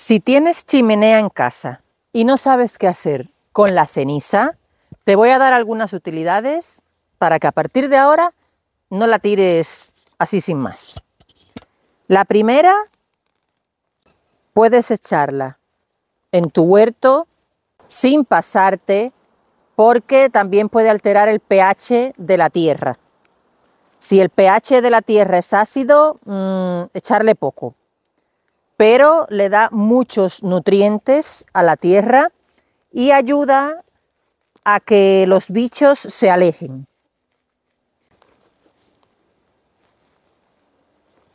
Si tienes chimenea en casa y no sabes qué hacer con la ceniza, te voy a dar algunas utilidades para que a partir de ahora no la tires así sin más. La primera, puedes echarla en tu huerto sin pasarte porque también puede alterar el pH de la tierra. Si el pH de la tierra es ácido, mm, echarle poco pero le da muchos nutrientes a la tierra y ayuda a que los bichos se alejen.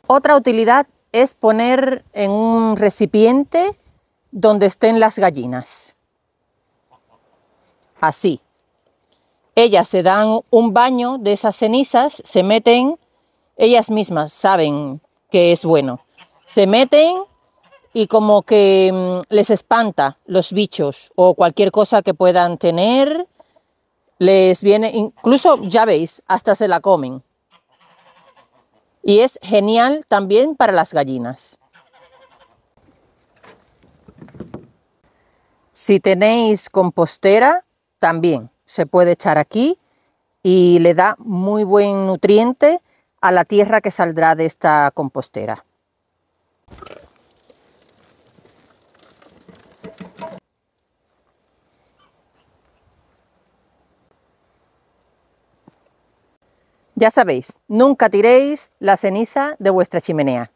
Otra utilidad es poner en un recipiente donde estén las gallinas. Así. Ellas se dan un baño de esas cenizas, se meten, ellas mismas saben que es bueno. Se meten y como que mm, les espanta los bichos o cualquier cosa que puedan tener, les viene, incluso ya veis, hasta se la comen. Y es genial también para las gallinas. Si tenéis compostera, también se puede echar aquí y le da muy buen nutriente a la tierra que saldrá de esta compostera. Ya sabéis, nunca tiréis la ceniza de vuestra chimenea.